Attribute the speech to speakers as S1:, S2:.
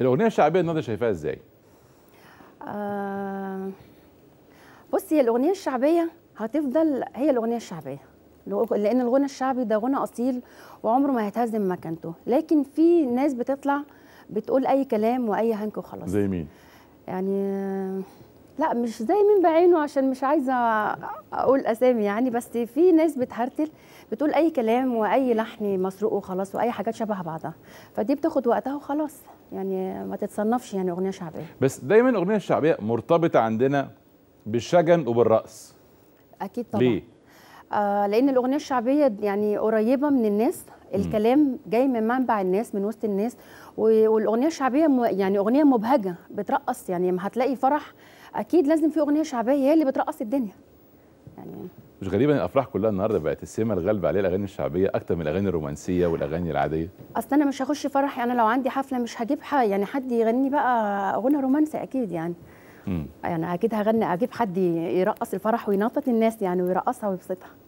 S1: الاغنيه الشعبيه النهارده شايفاها ازاي؟
S2: آه بصي هي الاغنيه الشعبيه هتفضل هي الاغنيه الشعبيه لان الغنى الشعبي ده غنى اصيل وعمره ما هيتهزم مكانته لكن في ناس بتطلع بتقول اي كلام واي هنك وخلاص زي مين يعني لا مش زي مين بعينه عشان مش عايزه اقول اسامي يعني بس في ناس بتهرتل بتقول اي كلام واي لحن مسروق وخلاص واي حاجات شبه بعضها فدي بتاخد وقتها وخلاص يعني ما تتصنفش يعني اغنيه شعبيه
S1: بس دايما الاغنيه الشعبيه مرتبطه عندنا بالشجن وبالرقص
S2: اكيد طبعا ليه؟ آه لان الاغنيه الشعبيه يعني قريبه من الناس الكلام جاي من منبع الناس من وسط الناس والاغنيه الشعبيه يعني اغنيه مبهجه بترقص يعني ما هتلاقي فرح اكيد لازم في اغنيه شعبيه هي اللي بترقص الدنيا يعني
S1: مش غريبه ان الافراح كلها النهارده بقت السمه الغالبه عليها الاغاني الشعبيه اكتر من الاغاني الرومانسيه والاغاني العاديه
S2: اصل انا مش هخش فرح انا لو عندي حفله مش هجيب يعني حد يغني بقى اغنيه رومانسي اكيد يعني مم. يعني اكيد هغني اجيب حد يرقص الفرح وينطط الناس يعني ويرقصها ويبسطها